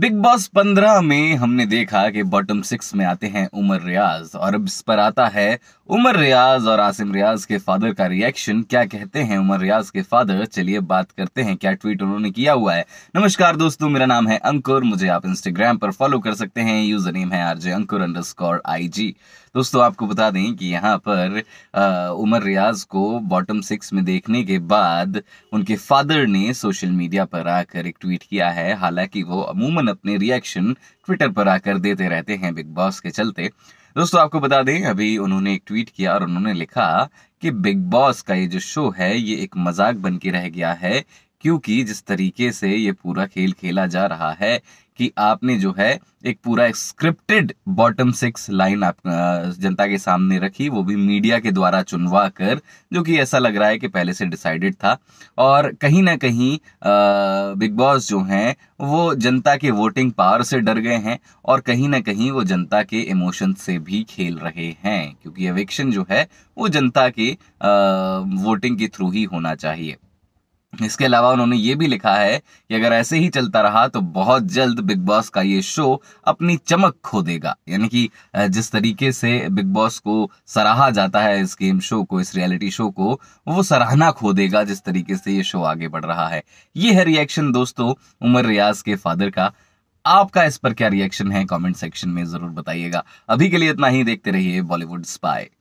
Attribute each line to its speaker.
Speaker 1: big boss पंद्रह में हमने देखा कि बॉटम सिक्स में आते हैं उमर रियाज और अब इस पर आता है उमर रियाज और आसिम रियाज के फादर का रिएक्शन क्या कहते हैं उमर रियाज के फादर चलिए बात करते हैं क्या ट्वीट उन्होंने किया हुआ है नमस्कार दोस्तों मेरा नाम है अंकुर मुझे आप इंस्टाग्राम पर फॉलो कर सकते हैं यूजर नेम है आरजे अंकुर अंडर दोस्तों आपको बता दें कि यहाँ पर आ, उमर रियाज को बॉटम सिक्स में देखने के बाद उनके फादर ने सोशल मीडिया पर आकर एक ट्वीट किया है हालांकि वो अमूमन अपने रिएक्शन ट्विटर पर आकर देते रहते हैं बिग बॉस के चलते दोस्तों आपको बता दें अभी उन्होंने एक ट्वीट किया और उन्होंने लिखा कि बिग बॉस का ये जो शो है ये एक मजाक बन के रह गया है क्योंकि जिस तरीके से ये पूरा खेल खेला जा रहा है कि आपने जो है एक पूरा स्क्रिप्टेड बॉटम सिक्स लाइन आप जनता के सामने रखी वो भी मीडिया के द्वारा चुनवा कर जो कि ऐसा लग रहा है कि पहले से डिसाइडेड था और कहीं ना कहीं बिग बॉस जो हैं वो जनता के वोटिंग पावर से डर गए हैं और कहीं ना कहीं वो जनता के इमोशन से भी खेल रहे हैं क्योंकि एविक्शन जो है वो जनता के आ, वोटिंग के थ्रू ही होना चाहिए इसके अलावा उन्होंने ये भी लिखा है कि अगर ऐसे ही चलता रहा तो बहुत जल्द बिग बॉस का ये शो अपनी चमक खो देगा यानी कि जिस तरीके से बिग बॉस को सराहा जाता है इस गेम शो को इस रियलिटी शो को वो सराहना खो देगा जिस तरीके से ये शो आगे बढ़ रहा है ये है रिएक्शन दोस्तों उमर रियाज के फादर का आपका इस पर क्या रिएक्शन है कमेंट सेक्शन में जरूर बताइएगा अभी के लिए इतना ही देखते रहिए बॉलीवुड स्पाई